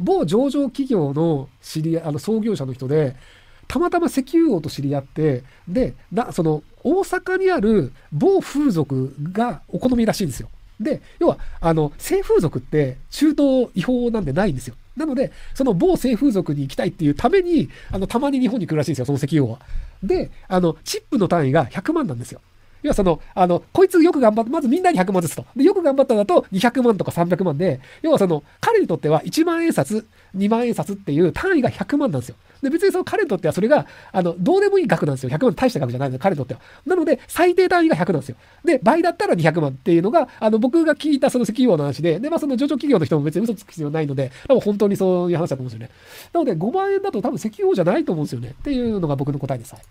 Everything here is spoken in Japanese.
某上場企業の知りあの創業者の人で、たまたま石油王と知り合って、で、なその大阪にある某風俗がお好みらしいんですよ。で、要は、あの、性風俗って中東違法なんでないんですよ。なので、その某性風俗に行きたいっていうために、あの、たまに日本に来るらしいんですよ、その石油王は。で、あの、チップの単位が100万なんですよ。要はその、あの、こいつよく頑張って、まずみんなに100万ずつと。で、よく頑張っただと200万とか300万で、要はその、彼にとっては1万円札、2万円札っていう単位が100万なんですよ。で、別にその彼にとってはそれが、あの、どうでもいい額なんですよ。100万大した額じゃないの彼にとっては。なので、最低単位が100なんですよ。で、倍だったら200万っていうのが、あの、僕が聞いたその石油王の話で、で、まあその上場企業の人も別に嘘つく必要ないので、多分本当にそういう話だと思うんですよね。なので、5万円だと多分石油王じゃないと思うんですよね。っていうのが僕の答えです。はい